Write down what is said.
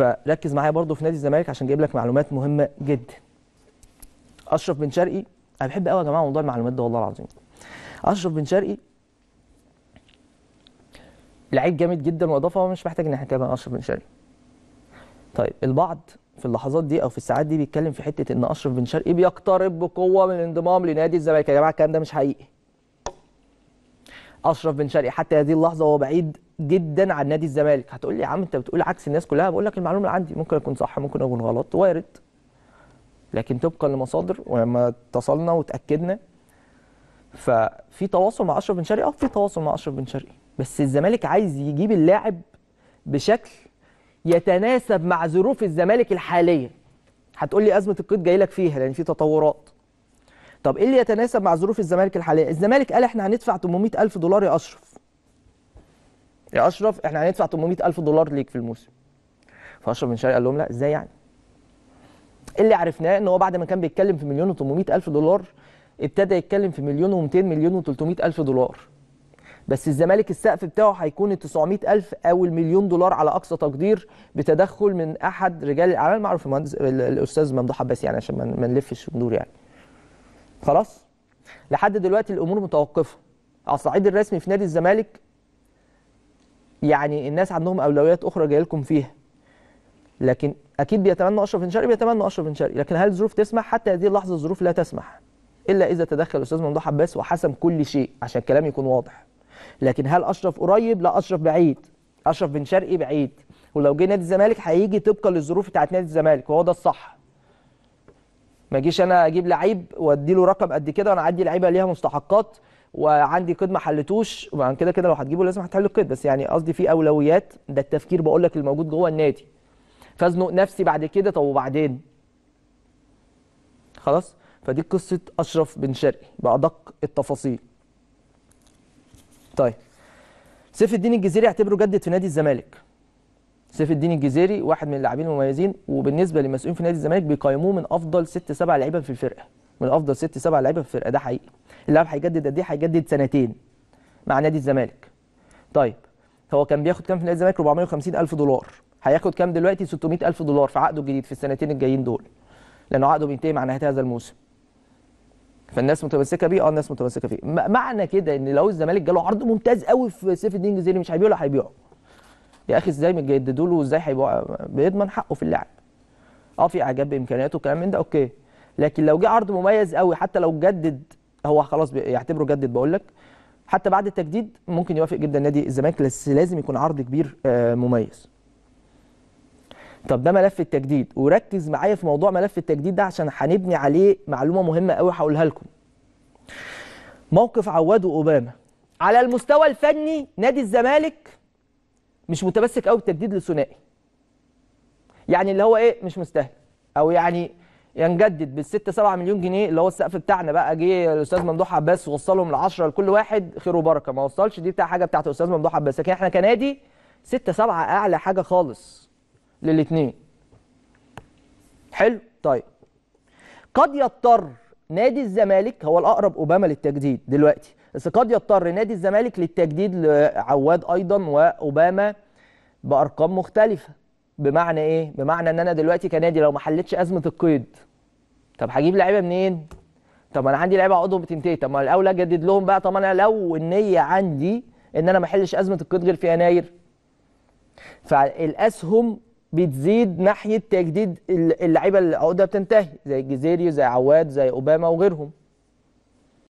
فركز معايا برضو في نادي الزمالك عشان جايب لك معلومات مهمه جدا اشرف بن شرقي انا بحب قوي يا جماعه موضوع المعلومات ده والله العظيم اشرف بن شرقي لعيب جامد جدا واضافه مش محتاج ان احنا نتكلم عن اشرف بن شرقي طيب البعض في اللحظات دي او في الساعات دي بيتكلم في حته ان اشرف بن شرقي بيقترب بقوه من الانضمام لنادي الزمالك يا جماعه الكلام ده مش حقيقي اشرف بن شرقي حتى هذه اللحظه وهو بعيد جدا عن نادي الزمالك هتقول لي يا عم انت بتقول عكس الناس كلها بقول لك المعلومه اللي عندي ممكن اكون صح ممكن اكون غلط وارد لكن طبقا لمصادر ولما اتصلنا وتاكدنا ففي تواصل مع اشرف بن شرقي اه في تواصل مع اشرف بن شرقي بس الزمالك عايز يجيب اللاعب بشكل يتناسب مع ظروف الزمالك الحاليه هتقول لي ازمه القيد جاي لك فيها لان في تطورات طب ايه اللي يتناسب مع ظروف الزمالك الحاليه الزمالك قال احنا هندفع 800000 دولار يا اشرف يا اشرف احنا هندفع 800000 دولار ليك في الموسم فاشرف بن شرقي قال لهم لا ازاي يعني اللي عرفناه ان هو بعد ما كان بيتكلم في مليون و800 الف دولار ابتدى يتكلم في مليون و200 مليون و300 الف دولار بس الزمالك السقف بتاعه هيكون ال 900 الف او المليون دولار على اقصى تقدير بتدخل من احد رجال الاعمال معروف المهندس الاستاذ ممدوح عباس يعني عشان ما نلفش وندور يعني خلاص لحد دلوقتي الامور متوقفه على الصعيد الرسمي في نادي الزمالك يعني الناس عندهم اولويات اخرى جايه لكم فيها لكن اكيد بيتمنى اشرف بن شرقي بيتمنى اشرف بن شرقي لكن هل الظروف تسمح حتى هذه اللحظه الظروف لا تسمح الا اذا تدخل الاستاذ ممدوح عباس وحسم كل شيء عشان الكلام يكون واضح لكن هل اشرف قريب لا اشرف بعيد اشرف بن شرقي بعيد ولو جه نادي الزمالك هيجي طبقا للظروف بتاعت نادي الزمالك وهو ده الصح ما اجيش انا اجيب لعيب وادي له رقم قد كده وانا اعدي لعيبه ليها مستحقات وعندي قيد ما حلتوش وبعد كده كده لو هتجيبه لازم هتحل القيد بس يعني قصدي في اولويات ده التفكير بقول لك الموجود جوه النادي فازنق نفسي بعد كده طب وبعدين خلاص فدي قصه اشرف بن شرقي بادق التفاصيل طيب سيف الدين الجزيري اعتبره جدد في نادي الزمالك سيف الدين الجزيري واحد من اللاعبين المميزين وبالنسبه للمسؤولين في نادي الزمالك بيقيموه من افضل ست سبع لعيبه في الفرقه من افضل ست سبع لعيبه في الفرقه ده حقيقي اللاعب هيجدد قد ايه هيجدد سنتين مع نادي الزمالك طيب هو كان بياخد كام في نادي الزمالك 450 الف دولار هياخد كام دلوقتي 600 الف دولار في عقده الجديد في السنتين الجايين دول لانه عقده بينتهي مع نهايه هذا الموسم فالناس متمسكه بيه اه الناس متمسكه فيه معنى كده ان لو الزمالك جاله عرض ممتاز قوي في سيف الدين جزيري مش هيبيعه ولا هيبيعه يا اخي ازاي متجددوا له وازاي هيبقى بيضمن حقه في اللعب اه في اعجاب بامكانياته وكلام من ده اوكي لكن لو جه عرض مميز قوي حتى لو جدد هو خلاص يعتبره جدد بقول لك حتى بعد التجديد ممكن يوافق جدا نادي الزمالك بس لازم يكون عرض كبير آه، مميز طب ده ملف التجديد وركز معايا في موضوع ملف التجديد ده عشان هنبني عليه معلومه مهمه قوي هقولها لكم موقف عواد واوباما على المستوى الفني نادي الزمالك مش متمسك قوي بتجديد للثنائي يعني اللي هو ايه مش مستاهل او يعني ينجدد بال 6 7 مليون جنيه اللي هو السقف بتاعنا بقى جه الاستاذ ممدوح عباس وصلهم ل 10 لكل واحد خير وبركه ما وصلش دي بتاع حاجه بتاعت الاستاذ ممدوح عباس لكن احنا كنادي 6 7 اعلى حاجه خالص للاثنين حلو طيب قد يضطر نادي الزمالك هو الاقرب اوباما للتجديد دلوقتي بس قد يضطر نادي الزمالك للتجديد لعواد ايضا واوباما بارقام مختلفه بمعنى ايه بمعنى ان انا دلوقتي كنادي لو ما حلتش ازمه القيد طب هجيب لعيبه منين طب انا عندي لعيبه عقودهم بتنتهي طب ما الاول اجدد لهم بقى طب انا لو النيه عندي ان انا ما احلش ازمه القيد غير في يناير فالاسهم بتزيد ناحيه تجديد اللعيبه اللي عقودها بتنتهي زي الجزيري زي عواد زي اوباما وغيرهم